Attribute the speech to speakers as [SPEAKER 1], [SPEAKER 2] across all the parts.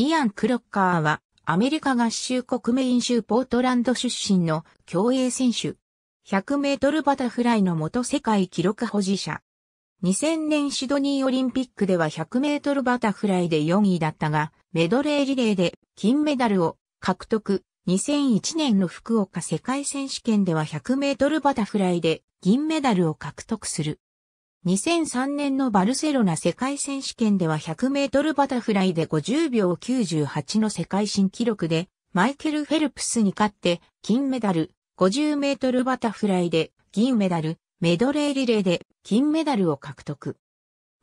[SPEAKER 1] イアン・クロッカーは、アメリカ合衆国メイン州ポートランド出身の競泳選手。100メートルバタフライの元世界記録保持者。2000年シドニーオリンピックでは100メートルバタフライで4位だったが、メドレーリレーで金メダルを獲得。2001年の福岡世界選手権では100メートルバタフライで銀メダルを獲得する。2003年のバルセロナ世界選手権では100メートルバタフライで50秒98の世界新記録で、マイケル・フェルプスに勝って金メダル、50メートルバタフライで銀メダル、メドレーリレーで金メダルを獲得。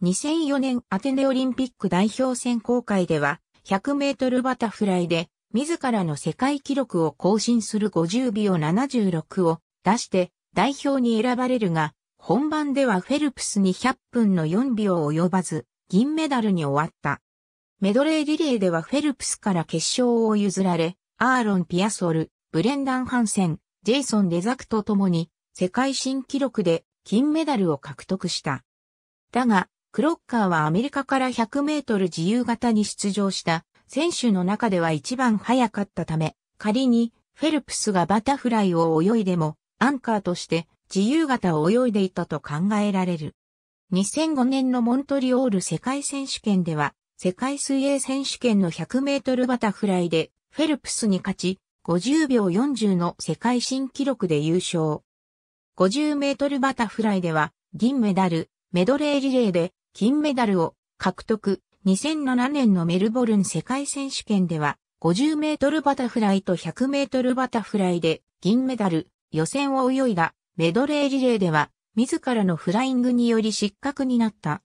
[SPEAKER 1] 2004年アテネオリンピック代表選考会では100メートルバタフライで自らの世界記録を更新する50秒76を出して代表に選ばれるが本番ではフェルプスに100分の4秒及ばず、銀メダルに終わった。メドレーリレーではフェルプスから決勝を譲られ、アーロン・ピアソル、ブレンダン・ハンセン、ジェイソン・デザクと共に世界新記録で金メダルを獲得した。だが、クロッカーはアメリカから100メートル自由形に出場した選手の中では一番早かったため、仮にフェルプスがバタフライを泳いでもアンカーとして自由形を泳いでいたと考えられる。2005年のモントリオール世界選手権では、世界水泳選手権の100メートルバタフライで、フェルプスに勝ち、50秒40の世界新記録で優勝。50メートルバタフライでは、銀メダル、メドレーリレーで、金メダルを獲得。2007年のメルボルン世界選手権では、50メートルバタフライと100メートルバタフライで、銀メダル、予選を泳いだメドレーリレーでは、自らのフライングにより失格になった。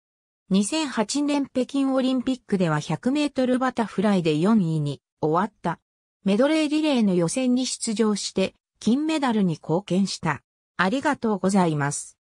[SPEAKER 1] 2008年北京オリンピックでは100メートルバタフライで4位に終わった。メドレーリレーの予選に出場して金メダルに貢献した。ありがとうございます。